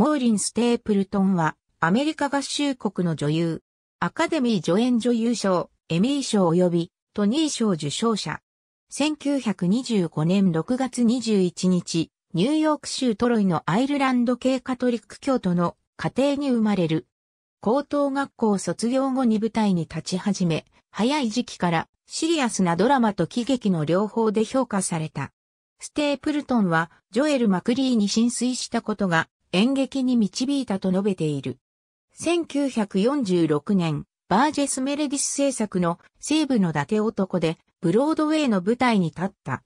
モーリン・ステープルトンは、アメリカ合衆国の女優、アカデミー助演女優賞、エミー賞及びトニー賞受賞者。1925年6月21日、ニューヨーク州トロイのアイルランド系カトリック教徒の家庭に生まれる。高等学校卒業後に舞台に立ち始め、早い時期からシリアスなドラマと喜劇の両方で評価された。ステープルトンはジョエル・マクリーに浸水したことが演劇に導いたと述べている。1946年、バージェス・メレディス制作の西部の伊達男でブロードウェイの舞台に立った。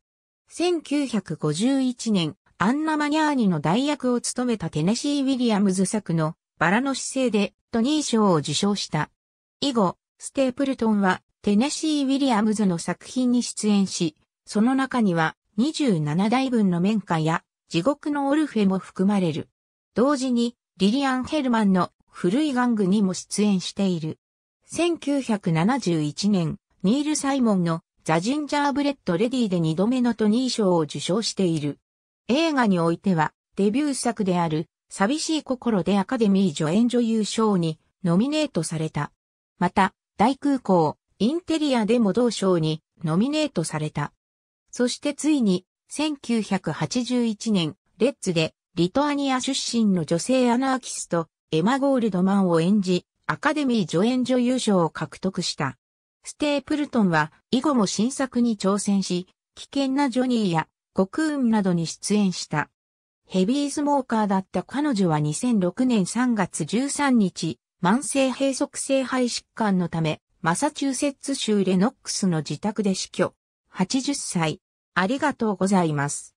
1951年、アンナ・マニャーニの代役を務めたテネシー・ウィリアムズ作のバラの姿勢でトニー賞を受賞した。以後、ステープルトンはテネシー・ウィリアムズの作品に出演し、その中には27台分の面花や地獄のオルフェも含まれる。同時にリリアン・ヘルマンの古い玩具にも出演している。1971年、ニール・サイモンのザ・ジンジャーブレッド・レディで2度目のトニー賞を受賞している。映画においてはデビュー作である寂しい心でアカデミー助演女優賞にノミネートされた。また、大空港、インテリアでも同賞にノミネートされた。そしてついに1981年、レッツでリトアニア出身の女性アナーキスト、エマ・ゴールドマンを演じ、アカデミー助演女優賞を獲得した。ステープルトンは、以後も新作に挑戦し、危険なジョニーや、コクーンなどに出演した。ヘビースモーカーだった彼女は2006年3月13日、慢性閉塞性肺疾患のため、マサチューセッツ州レノックスの自宅で死去。80歳。ありがとうございます。